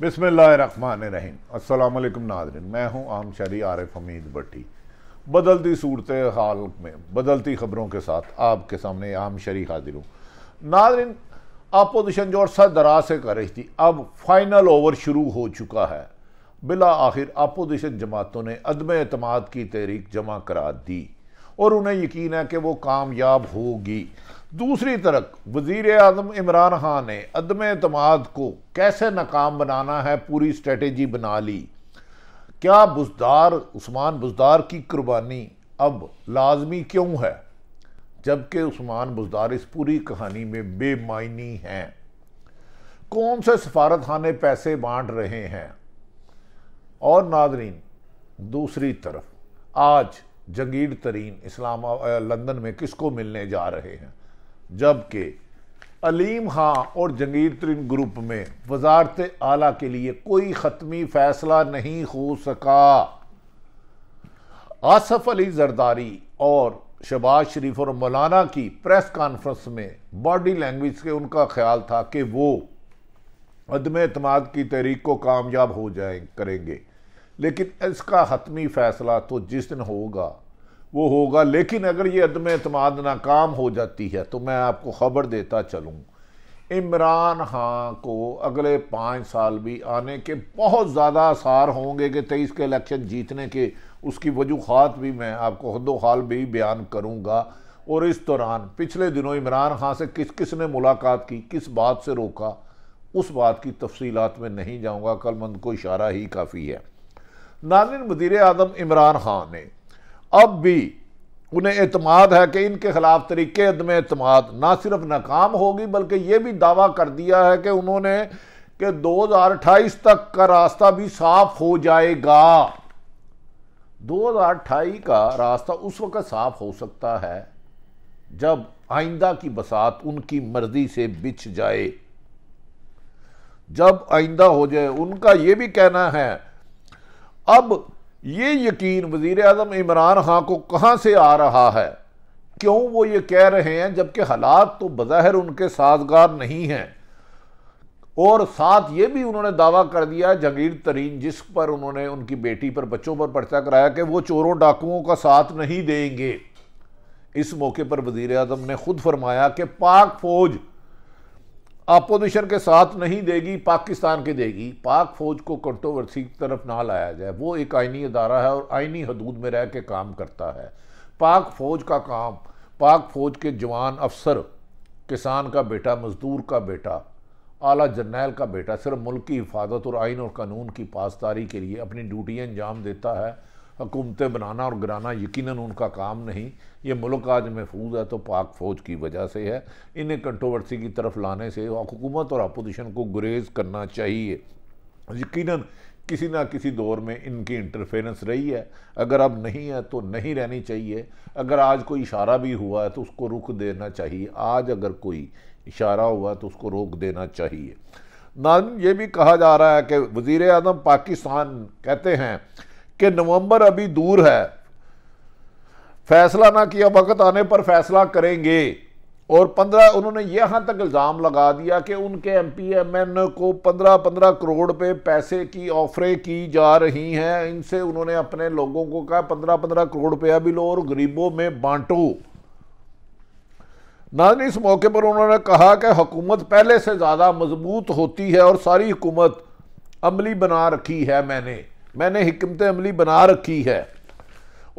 बिसमान रहीम वालेकुम नाजरन मैं हूं आम शरी आरिफ हमीद भट्टी बदलती सूरत हाल में बदलती खबरों के साथ आपके सामने आम शरी हाजिर हूँ नाजरन अपोजिशन जो अरसा दराज से कर रही थी अब फाइनल ओवर शुरू हो चुका है बिला आखिर अपोजिशन जमातों ने अदम अतमाद की तहरीक जमा करा दी और उन्हें यकीन है कि वो कामयाब होगी दूसरी तरफ वजीर अजम इमरान खान ने अदम अतमाद को कैसे नाकाम बनाना है पूरी स्ट्रेटेजी बना ली क्या बुजदार उस्मान बुजदार की कुर्बानी अब लाजमी क्यों है जबकि उस्मान बुजदार इस पूरी कहानी में बेमायनी हैं कौन से सफारत खाने पैसे बांट रहे हैं और नादरीन दूसरी तरफ आज जंगीर तरीन इस्लाम लंदन में किसको मिलने जा रहे हैं जबकि अलीम खां और जंगीर तरीन ग्रुप में वजारत आला के लिए कोई ख़त्मी फैसला नहीं हो सका आसफ अली जरदारी और शबाज शरीफ और मौलाना की प्रेस कॉन्फ्रेंस में बॉडी लैंग्वेज के उनका ख्याल था कि वो अदम अतमाद की तहरीक को कामयाब हो जाए करेंगे लेकिन इसका हतमी फ़ैसला तो जिस दिन होगा वो होगा लेकिन अगर ये अदम अतमाद नाकाम हो जाती है तो मैं आपको ख़बर देता चलूँ इमरान खां को अगले पाँच साल भी आने के बहुत ज़्यादा आसार होंगे कि तेईस के इलेक्शन जीतने के उसकी वजूहत भी मैं आपको हदो हाल भी बयान करूँगा और इस दौरान पिछले दिनों इमरान खां से किस किस ने मुलाकात की किस बात से रोका उस बात की तफसीत में नहीं जाऊँगा कलमंद को इशारा ही काफ़ी है नाजिन वजीर अजम इमरान खान ने अब भी उन्हें अतमाद है कि इनके खिलाफ तरीके अदम अतमाद ना सिर्फ नाकाम होगी बल्कि ये भी दावा कर दिया है कि उन्होंने कि अट्ठाईस तक का रास्ता भी साफ हो जाएगा दो हजार अट्ठाईस का रास्ता उस वक्त साफ हो सकता है जब आइंदा की बसात उनकी मर्जी से बिछ जाए जब आइंदा हो जाए उनका यह भी कहना है अब ये यकीन वज़ी अजम इमरान खां को कहाँ से आ रहा है क्यों वो ये कह रहे हैं जबकि हालात तो बज़ाहिर उनके साजगार नहीं हैं और साथ ये भी उन्होंने दावा कर दिया जंगीर तरीन जिस पर उन्होंने उनकी बेटी पर बच्चों पर पर्चा कराया कि वो चोरों डाकुओं का साथ नहीं देंगे इस मौके पर वज़ी अजम ने ख़ुद फरमाया कि पाक फ़ौज अपोजिशन के साथ नहीं देगी पाकिस्तान के देगी पाक फौज को कंट्रोवर्सी की तरफ ना लाया जाए वो एक आइनी अदारा है और आइनी हदूद में रह के काम करता है पाक फौज का काम पाक फौज के जवान अफसर किसान का बेटा मजदूर का बेटा आला जरनेल का बेटा सिर्फ मुल्क की हिफाजत और आइन और कानून की पासदारी के लिए अपनी ड्यूटियाँ अंजाम देता है हुकूमतें बनाना और गिराना यकीनन उनका काम नहीं ये मुल्क आज महफूज है तो पाक फ़ौज की वजह से है इन्हें कंट्रोवर्सी की तरफ लाने से हुकूमत और अपोजिशन को गुरेज करना चाहिए यकीनन किसी ना किसी दौर में इनकी इंटरफेरेंस रही है अगर अब नहीं है तो नहीं रहनी चाहिए अगर आज कोई इशारा भी हुआ है तो उसको रुक देना चाहिए आज अगर कोई इशारा हुआ तो उसको रोक देना चाहिए ना ये भी कहा जा रहा है कि वज़ी अजम पाकिस्तान कहते हैं कि नवंबर अभी दूर है फैसला ना किया वक्त आने पर फैसला करेंगे और पंद्रह उन्होंने यहां तक इल्ज़ाम लगा दिया कि उनके एम पी एम एन को पंद्रह पंद्रह करोड़ पे पैसे की ऑफरें की जा रही हैं इनसे उन्होंने अपने लोगों को कहा पंद्रह पंद्रह करोड़ रुपया भी लो और गरीबों में बांटो नाजन इस मौके पर उन्होंने कहा कि हुकूमत पहले से ज़्यादा मजबूत होती है और सारी हुकूमत अमली बना रखी है मैंने मैंने हमत अमली बना रखी है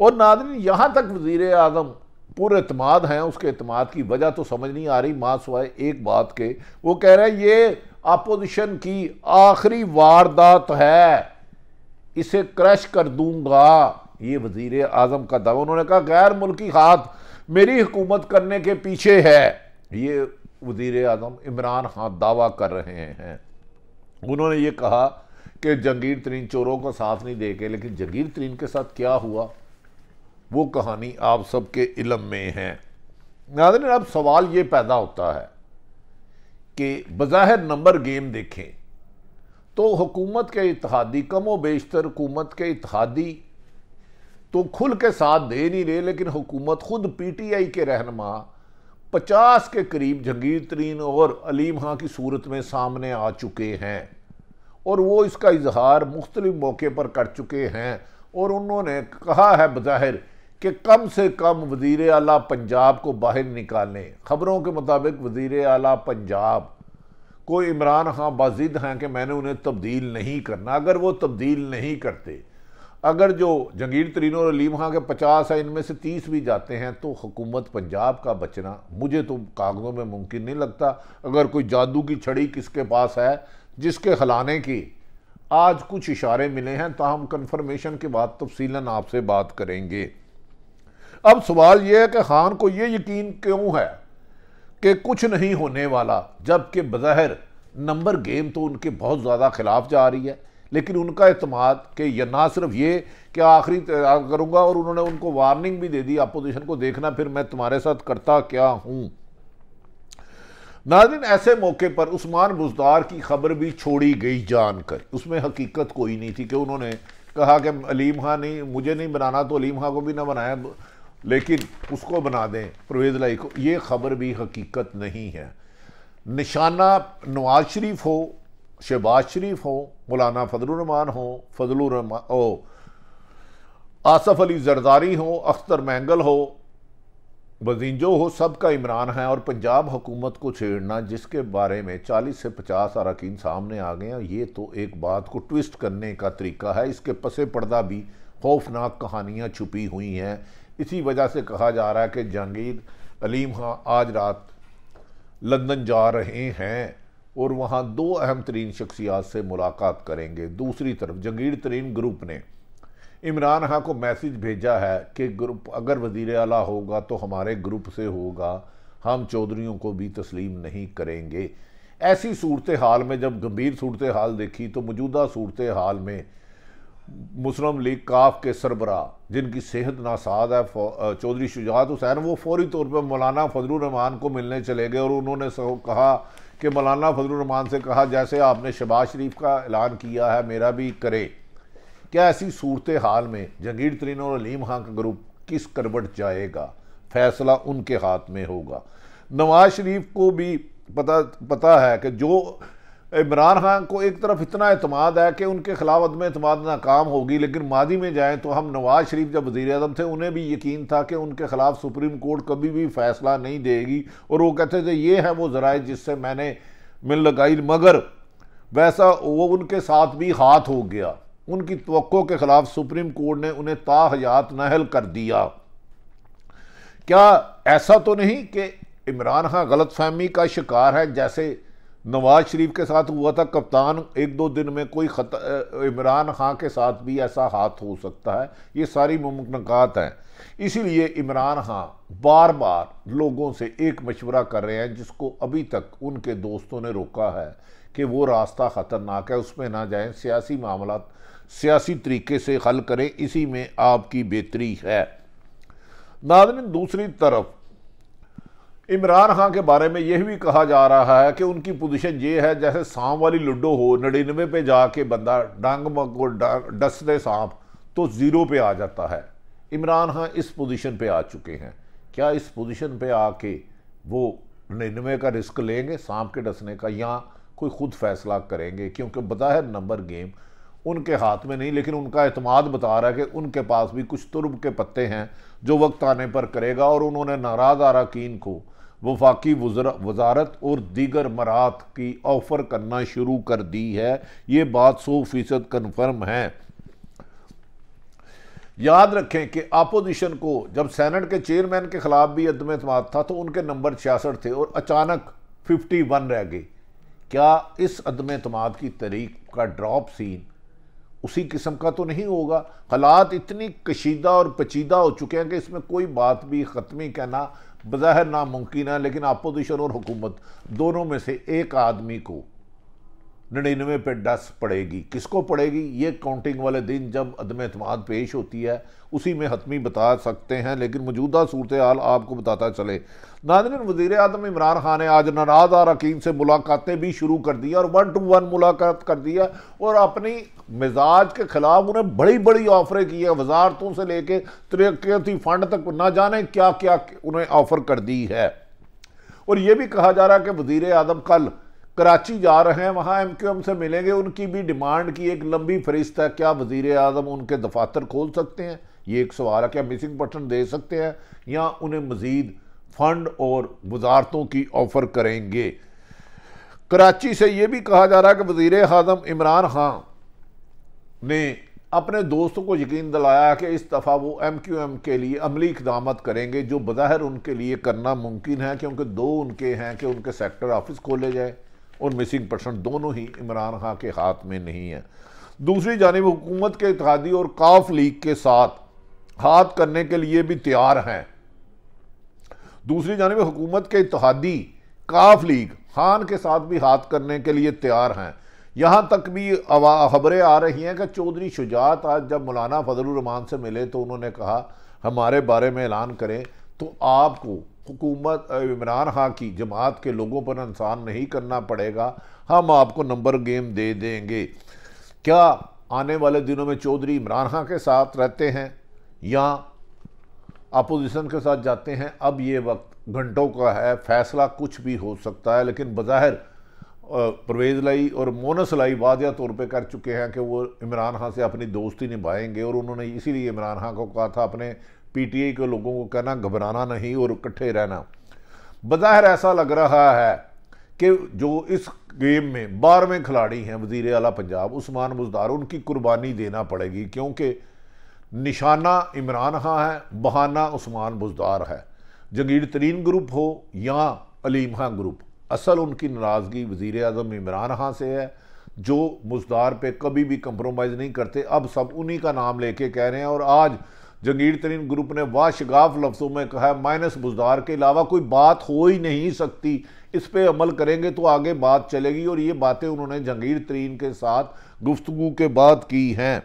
और नादरी यहाँ तक वजीर अजम पूरे अतमाद हैं उसके अतमाद की वजह तो समझ नहीं आ रही माँ सवाए एक बात के वो कह रहे हैं ये अपोजिशन की आखिरी वारदात है इसे क्रश कर दूंगा ये वजीर अजम का दावा उन्होंने कहा गैर मुल्की हाथ मेरी हुकूमत करने के पीछे है ये वजीर अजम इमरान खान दावा कर रहे हैं उन्होंने ये कहा कि जंगीर तरीन चोरों का साथ नहीं दे लेकिन जंगीर तरीन के साथ क्या हुआ वो कहानी आप सबके इलम में है नादिन अब सवाल ये पैदा होता है कि बज़ाहिर नंबर गेम देखें तो हुकूमत के इतिहादी कम व बेशतर हुकूमत के इतिहादी तो खुल के साथ दे नहीं रहे लेकिन हुकूमत खुद पी टी आई के रहनमा पचास के करीब जंगीर तरीन और अलीम हाँ की सूरत में सामने आ चुके हैं और वो इसका इजहार मुख्तलिफ मौके पर कर चुके हैं और उन्होंने कहा है बज़ाहिर कि कम से कम वज़ी अला पंजाब को बाहर निकालें ख़बरों के मुताबिक वज़ी अला पंजाब को इमरान खां बाजिद हैं कि मैंने उन्हें तब्दील नहीं करना अगर वो तब्दील नहीं करते अगर जो जंगीर तरीन और अलीम खां के पचास हैं इनमें से तीस भी जाते हैं तो हुकूमत पंजाब का बचना मुझे तो कागज़ों में मुमकिन नहीं लगता अगर कोई जादू की छड़ी किसके पास है जिसके हलाने की आज कुछ इशारे मिले हैं ताहम तो कन्फर्मेशन के बाद तफसीला आपसे बात करेंगे अब सवाल यह है कि खान को यह यकीन क्यों है कि कुछ नहीं होने वाला जबकि बज़ाहिर नंबर गेम तो उनके बहुत ज़्यादा खिलाफ जा रही है लेकिन उनका अतमाद कि यह ना सिर्फ ये कि आखिरी तैयार करूँगा और उन्होंने उनको वार्निंग भी दे दी अपोजिशन को देखना फिर मैं तुम्हारे साथ करता क्या हूँ नाजिन ऐसे मौके पर उस्मान बुजदार की खबर भी छोड़ी गई जानकर उसमें हकीकत कोई नहीं थी कि उन्होंने कहा कि अलीम खां नहीं मुझे नहीं बनाना तो अलीम खां को भी ना बनाया लेकिन उसको बना दें परवेज़ लाई को ये खबर भी हकीकत नहीं है निशाना नवाज शरीफ हो शहबाज शरीफ हो मौलाना फजलरहमान हो फजलरहमान ओ आसफ़ अली जरदारी हो अख्तर मैंगल हो वजीजो हो सबका इमरान है और पंजाब हुकूमत को छेड़ना जिसके बारे में 40 से 50 अरकान सामने आ गए हैं ये तो एक बात को ट्विस्ट करने का तरीका है इसके पसे पर्दा भी खौफनाक कहानियाँ छुपी हुई हैं इसी वजह से कहा जा रहा है कि जहांगीर अलीम खां आज रात लंदन जा रहे हैं और वहाँ दो अहम तरीन शख्सियात से मुलाकात करेंगे दूसरी तरफ जंगीर तरीन ग्रुप ने इमरान खां को मैसेज भेजा है कि ग्रुप अगर वजीर अला होगा तो हमारे ग्रुप से होगा हम चौधरीों को भी तस्लीम नहीं करेंगे ऐसी सूरत हाल में जब गंभीर सूरत हाल देखी तो मौजूदा सूरत हाल में मुस्लिम लीग काफ के सरबरा जिनकी सेहत नासाद है चौधरी शुजात हुसैन वो फौरी तौर पर मौलाना फजलरहमान को मिलने चले गए और उन्होंने कहा कि मौलाना फजलरहमान से कहा जैसे आपने शबाज शरीफ का ऐलान किया है मेरा भी करे क्या ऐसी सूरत हाल में जंगीर तरीन और अलीम खां का ग्रुप किस करवट जाएगा फैसला उनके हाथ में होगा नवाज शरीफ को भी पता पता है कि जो इमरान खान को एक तरफ इतना अतमाद है कि उनके खिलाफ अदम अतमाद नाकाम होगी लेकिन मादी में जाएँ तो हम नवाज शरीफ जब वज़ी अजम थे उन्हें भी यकीन था कि उनके खिलाफ सुप्रीम कोर्ट कभी भी फैसला नहीं देगी और वो कहते थे ये है वो ज़रा जिससे मैंने मिल लगाई मगर वैसा वो उनके साथ भी हाथ हो गया उनकी तो के खिलाफ सुप्रीम कोर्ट ने उन्हें ताहयात नहल कर दिया क्या ऐसा तो नहीं कि इमरान खान गलत फहमी का शिकार है जैसे नवाज शरीफ के साथ हुआ था कप्तान एक दो दिन में कोई खत इमरान खां के साथ भी ऐसा हाथ हो सकता है ये सारी मुमकनकत हैं इसीलिए इमरान खां बार बार लोगों से एक मशवरा कर रहे हैं जिसको अभी तक उनके दोस्तों ने रोका है कि वो रास्ता ख़तरनाक है उसमें ना जाएं सियासी मामला सियासी तरीके से हल करें इसी में आपकी बेहतरी है नाजन दूसरी तरफ इमरान खान के बारे में यह भी कहा जा रहा है कि उनकी पोजीशन ये है जैसे सांप वाली लूडो हो नड़िनवे पे जाके बंदा डंग मको डस दे सांप तो ज़ीरो पे आ जाता है इमरान खान इस पोजीशन पे आ चुके हैं क्या इस पोजीशन पे आके वो नड़िनवे का रिस्क लेंगे सांप के डसने का या कोई ख़ुद फैसला करेंगे क्योंकि बता है नंबर गेम उनके हाथ में नहीं लेकिन उनका अतमाद बता रहा है कि उनके पास भी कुछ तुर्ब के पत्ते हैं जो वक्त आने पर करेगा और उन्होंने नाराज अरकान को वफाकी वजारत और दीगर मरात की ऑफ़र करना शुरू कर दी है ये बात सौ फीसद कन्फर्म है याद रखें कि अपोजिशन को जब सैनट के चेयरमैन के खिलाफ भी अदम अतम था तो उनके नंबर छियासठ थे और अचानक फिफ्टी वन रह गए क्या इस अदम अतमाद की तरीक का ड्रॉप सीन उसी किस्म का तो नहीं होगा हालात इतनी कशीदा और पचीदा हो चुके हैं कि इसमें कोई बात भी ख़त्मी कहना बज़ाहिर नामुमकिन है लेकिन अपोजिशन और हुकूमत दोनों में से एक आदमी को नड़िनवे पे डस पड़ेगी किसको पड़ेगी ये काउंटिंग वाले दिन जब अदम अतमाद पेश होती है उसी में हतमी बता सकते हैं लेकिन मौजूदा सूरत हाल आपको बताता चले नादरन वजीर अजम इमरान खान ने आज नाराज अरकान से मुलाकातें भी शुरू कर दी और वन टू वन मुलाकात कर दिया और अपनी मिजाज के खिलाफ उन्हें बड़ी बड़ी ऑफरें की है वजारतों से लेके तरक्ती फंड तक ना जाने क्या क्या उन्हें ऑफर कर दी है और ये भी कहा जा रहा है कि वजीर अजम कल कराची जा रहे हैं वहाँ एम क्यू एम से मिलेंगे उनकी भी डिमांड की एक लंबी फहरिस्त है क्या वजीर अजम उनके दफातर खोल सकते हैं ये एक सवाल है क्या मिसिंग पर्सन दे सकते हैं या उन्हें मज़ीद फंड और वजारतों की ऑफ़र करेंगे कराची से ये भी कहा जा रहा है कि वजीर अजम इमरान खान ने अपने दोस्तों को यकीन दिलाया कि इस दफ़ा वो एम क्यू एम के लिए अमली इकदाम करेंगे जो बज़ाहिर उनके लिए करना मुमकिन है क्योंकि दो उनके हैं कि उनके सेक्टर ऑफिस खोले जाए और मिसिंग पर्सन दोनों ही इमरान खां के हाथ में नहीं है दूसरी जानब हुकूमत के इतिहादी और काफ लीग के साथ हाथ करने के लिए भी तैयार हैं दूसरी जानब हुकूमत के इतिहादी काफ लीग खान के साथ भी हाथ करने के लिए तैयार हैं यहाँ तक भी खबरें आ रही हैं कि चौधरी शुजात आज जब मौलाना फजलरहमान से मिले तो उन्होंने कहा हमारे बारे में ऐलान करें तो आपको हुकूमत इमरान खां की जमात के लोगों पर इंसान नहीं करना पड़ेगा हम आपको नंबर गेम दे देंगे क्या आने वाले दिनों में चौधरी इमरान खां के साथ रहते हैं या अपोजिशन के साथ जाते हैं अब ये वक्त घंटों का है फैसला कुछ भी हो सकता है लेकिन बज़ाहिर परवेज लाई और मोनस लाई वादिया तौर पे कर चुके हैं कि वो इमरान खां से अपनी दोस्ती निभाएंगे और उन्होंने इसीलिए इमरान खां को कहा था अपने पीटीआई के लोगों को कहना घबराना नहीं और इकट्ठे रहना बज़ाहिर ऐसा लग रहा है कि जो इस गेम में बारहवें खिलाड़ी हैं वजीर अला पंजाब उस्मान मुजदार उनकी कुर्बानी देना पड़ेगी क्योंकि निशाना इमरान खां है बहाना उस्मान बुजदार है जगीर तरीन ग्रुप हो या अलीम खां ग्रुप असल उनकी नाराज़गी वज़ी अजम इमरान खां से है जो मुजदार पे कभी भी कंप्रोमाइज़ नहीं करते अब सब उन्हीं का नाम लेके कह रहे हैं और आज जंगीर तरीन ग्रुप ने वाशगाफ लफ्ज़ों में कहा माइनस बुजदार के अलावा कोई बात हो ही नहीं सकती इस पर अमल करेंगे तो आगे बात चलेगी और ये बातें उन्होंने जंगीर तरीन के साथ गुफ्तु के बाद की हैं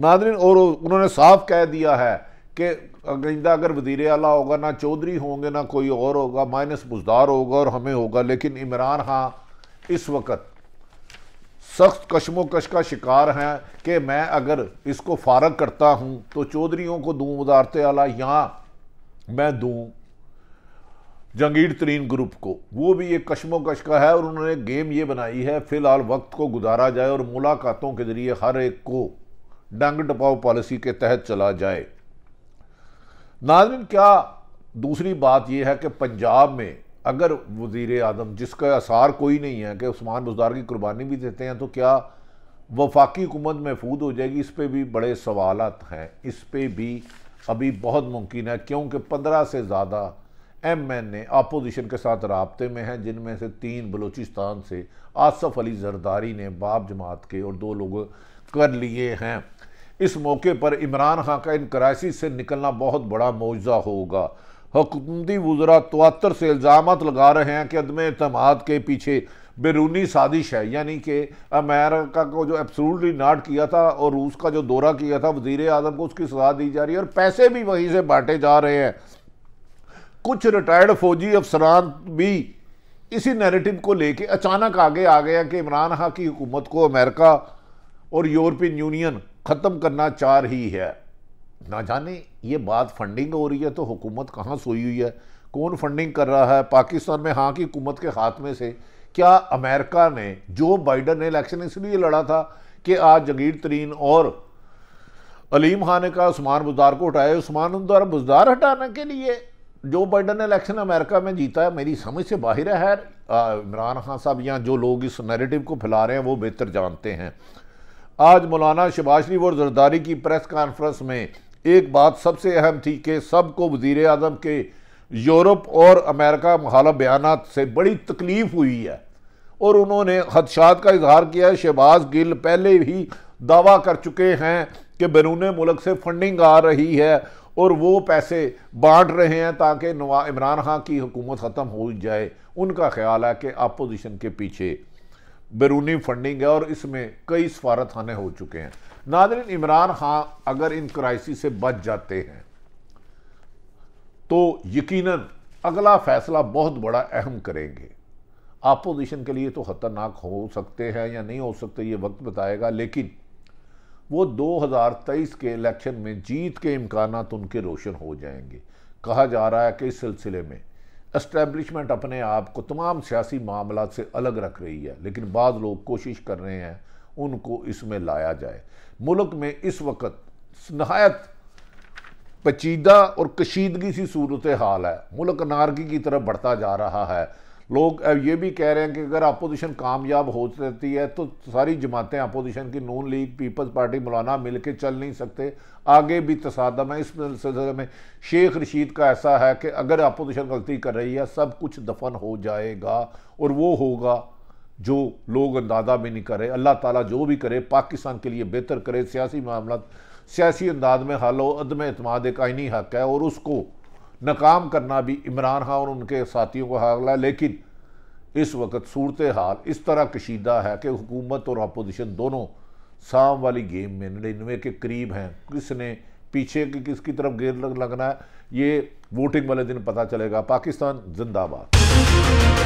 नादरीन और उन्होंने साफ कह दिया है कि आइंदा अगर वजीर अला होगा ना चौधरी होंगे ना कोई और होगा माइनस बुजदार होगा और हमें होगा लेकिन इमरान खां हाँ, इस वक्त सख्त कशमोकश का शिकार हैं कि मैं अगर इसको फारग करता हूँ तो चौधरीों को दूँ वजारत आला यहाँ मैं दूँ जंगीर तरीन ग्रुप को वो भी एक कशमोकश का है और उन्होंने गेम ये बनाई है फ़िलहाल वक्त को गुजारा जाए और मुलाकातों के ज़रिए हर एक को डंग डपाव पॉलिसी के तहत चला जाए नाजन क्या दूसरी बात यह है कि पंजाब में अगर वजीर अजम जिसका आसार कोई नहीं है कि उस्मान बुजार की कुर्बानी भी देते हैं तो क्या वफाकी हुकूमत महफूद हो जाएगी इस पर भी बड़े सवाल हैं इस पर भी अभी बहुत मुमकिन है क्योंकि पंद्रह से ज़्यादा एम एन ए अपोजिशन के साथ रबते में हैं जिनमें से तीन बलूचिस्तान से आसफ़ अली जरदारी ने बाप जमात के और दो लोग कर लिए हैं इस मौके पर इमरान खां का इन क्राइसिस से निकलना बहुत बड़ा मुआवजा होगा हुकूमती वजरा तवातर से इल्ज़ाम लगा रहे हैं कि अदम अतमाद के पीछे बैरूनी साजिश है यानी कि अमेरिका को जो एब्सोल्युटली नाट किया था और रूस का जो दौरा किया था वजीर अजम को उसकी सजा दी जा रही है और पैसे भी वहीं से बांटे जा रहे हैं कुछ रिटायर्ड फौजी अफसरान भी इसी नैरेटिव को लेके अचानक आगे आ गया कि इमरान खां की हुकूमत को अमेरिका और यूरोपियन यूनियन ख़त्म करना चाह रही है ना जाने ये बात फंडिंग हो रही है तो हुकूमत कहाँ सोई हुई है कौन फंडिंग कर रहा है पाकिस्तान में हाँ की हुकूमत के हाथ में से क्या अमेरिका ने जो बाइडन ने इलेक्शन इसलिए लड़ा था कि आज जगीर तरीन और अलीम खान ने कहा उस्मान बुजार को हटाए उस्मान उदार बुजार हटाने के लिए जो बाइडन ने इलेक्शन अमेरिका में जीता है मेरी समझ से बाहर है इमरान खान साहब यहाँ जो लोग इस नेरेटिव को फैला रहे हैं वो बेहतर जानते हैं आज मौलाना शबाज शरीफ और जरदारी की प्रेस कॉन्फ्रेंस में एक बात सबसे अहम थी कि सबको वजीर अजम के यूरोप और अमेरिका हाल बयान से बड़ी तकलीफ़ हुई है और उन्होंने खदशात का इजहार किया शहबाज गिल पहले ही दावा कर चुके हैं कि बैरून मुल्क से फंडिंग आ रही है और वो पैसे बांट रहे हैं ताकि नवा इमरान खां की हुकूमत ख़त्म हो जाए उनका ख्याल है कि अपोजिशन के पीछे बैरूनी फंडिंग है और इसमें कई सफारतखाने हो चुके हैं नादरीन इमरान खां अगर इन क्राइसिस से बच जाते हैं तो यकीनन अगला फैसला बहुत बड़ा अहम करेंगे अपोजिशन के लिए तो खतरनाक हो सकते हैं या नहीं हो सकते ये वक्त बताएगा लेकिन वो 2023 के इलेक्शन में जीत के इम्कान उनके रोशन हो जाएंगे कहा जा रहा है कि इस सिलसिले में इस्टेब्लिशमेंट अपने आप को तमाम सियासी मामला से अलग रख रही है लेकिन बाद लोग कोशिश कर रहे हैं उनको इसमें लाया जाए मुल्क में इस वक्त नहायत पचीदा और कशीदगी सी सूरत हाल है मुल्क नारगी की तरफ बढ़ता जा रहा है लोग ये भी कह रहे हैं कि अगर अपोजिशन कामयाब हो जाती है तो सारी जमातें अपोजिशन की नून लीग पीपल्स पार्टी मौलाना मिल के चल नहीं सकते आगे भी तसादम है इस सिलसिले में शेख रशीद का ऐसा है कि अगर अपोजिशन गलती कर रही है सब कुछ दफन हो जाएगा और वो होगा जो लोग अंदाज़ा भी नहीं करे अल्लाह ताला जो भी करे पाकिस्तान के लिए बेहतर करे सियासी मामला सियासी अंदाज में हो अदम अतमाद एक आइनी हक है और उसको नाकाम करना भी इमरान खान और उनके साथियों का हागला लेकिन इस वक्त सूरत हाल इस तरह कशीदा है कि हुकूमत और अपोजिशन दोनों शाम वाली गेम में नड़िनवे के करीब हैं किसने पीछे की किसकी तरफ गेर लगना है ये वोटिंग वाले दिन पता चलेगा पाकिस्तान जिंदाबाद